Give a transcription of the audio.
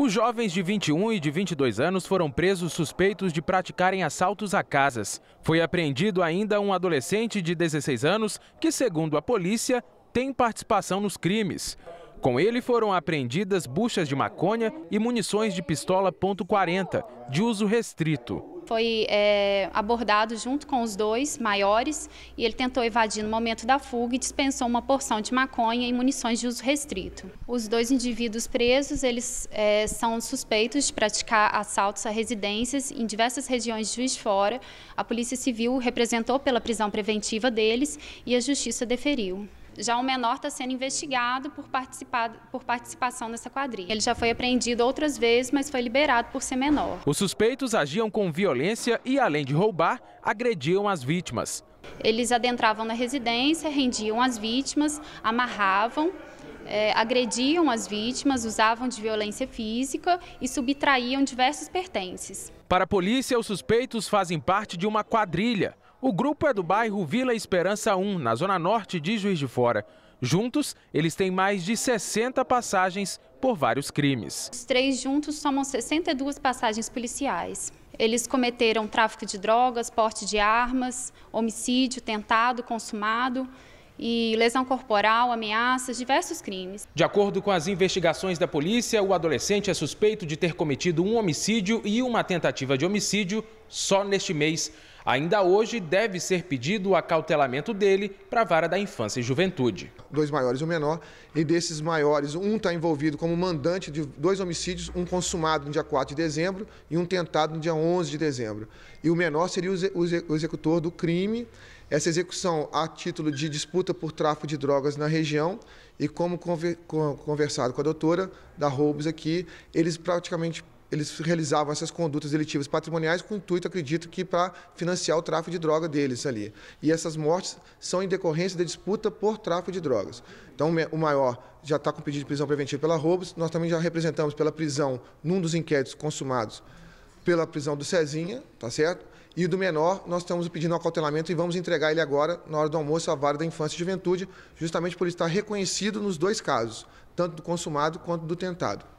Os jovens de 21 e de 22 anos foram presos suspeitos de praticarem assaltos a casas. Foi apreendido ainda um adolescente de 16 anos que, segundo a polícia, tem participação nos crimes. Com ele foram apreendidas buchas de maconha e munições de pistola .40 de uso restrito foi é, abordado junto com os dois maiores e ele tentou evadir no momento da fuga e dispensou uma porção de maconha e munições de uso restrito. Os dois indivíduos presos, eles é, são suspeitos de praticar assaltos a residências em diversas regiões de Juiz de Fora. A Polícia Civil representou pela prisão preventiva deles e a Justiça deferiu. Já o menor está sendo investigado por, por participação nessa quadrilha. Ele já foi apreendido outras vezes, mas foi liberado por ser menor. Os suspeitos agiam com violência e, além de roubar, agrediam as vítimas. Eles adentravam na residência, rendiam as vítimas, amarravam, é, agrediam as vítimas, usavam de violência física e subtraíam diversos pertences. Para a polícia, os suspeitos fazem parte de uma quadrilha. O grupo é do bairro Vila Esperança 1, na zona norte de Juiz de Fora. Juntos, eles têm mais de 60 passagens por vários crimes. Os três juntos somam 62 passagens policiais. Eles cometeram tráfico de drogas, porte de armas, homicídio tentado, consumado, e lesão corporal, ameaças, diversos crimes. De acordo com as investigações da polícia, o adolescente é suspeito de ter cometido um homicídio e uma tentativa de homicídio só neste mês. Ainda hoje deve ser pedido o acautelamento dele para a vara da infância e juventude. Dois maiores e um menor, e desses maiores, um está envolvido como mandante de dois homicídios, um consumado no dia 4 de dezembro e um tentado no dia 11 de dezembro. E o menor seria o, o executor do crime essa execução a título de disputa por tráfico de drogas na região e como conversado com a doutora da Roubos aqui, eles praticamente eles realizavam essas condutas delitivas patrimoniais com o intuito, acredito que, para financiar o tráfico de droga deles ali. E essas mortes são em decorrência da disputa por tráfico de drogas. Então, o maior já está com pedido de prisão preventiva pela Roubos, nós também já representamos pela prisão num dos inquéritos consumados pela prisão do Cezinha, tá certo? E do menor, nós estamos pedindo acautelamento e vamos entregar ele agora, na hora do almoço, à vara da infância e juventude, justamente por estar reconhecido nos dois casos, tanto do consumado quanto do tentado.